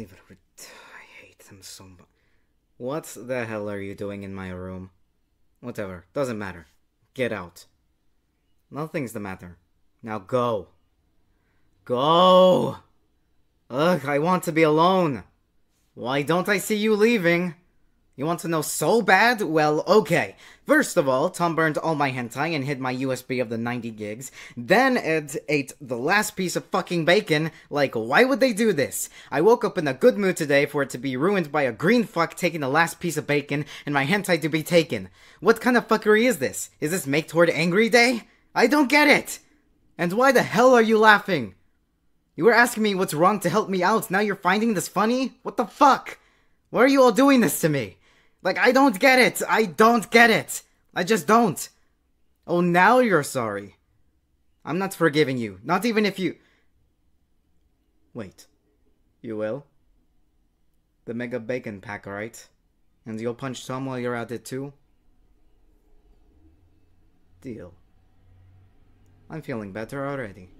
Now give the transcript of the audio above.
it! I hate them so much. What the hell are you doing in my room? Whatever, doesn't matter. Get out. Nothing's the matter. Now go. Go! Ugh, I want to be alone. Why don't I see you leaving? You want to know so bad? Well, okay. First of all, Tom burned all my hentai and hid my USB of the 90 gigs. Then Ed ate the last piece of fucking bacon. Like, why would they do this? I woke up in a good mood today for it to be ruined by a green fuck taking the last piece of bacon and my hentai to be taken. What kind of fuckery is this? Is this Make Toward Angry Day? I don't get it! And why the hell are you laughing? You were asking me what's wrong to help me out, now you're finding this funny? What the fuck? Why are you all doing this to me? Like, I don't get it. I don't get it. I just don't. Oh, now you're sorry. I'm not forgiving you. Not even if you. Wait. You will? The Mega Bacon Pack, all right? And you'll punch Tom while you're at it, too? Deal. I'm feeling better already.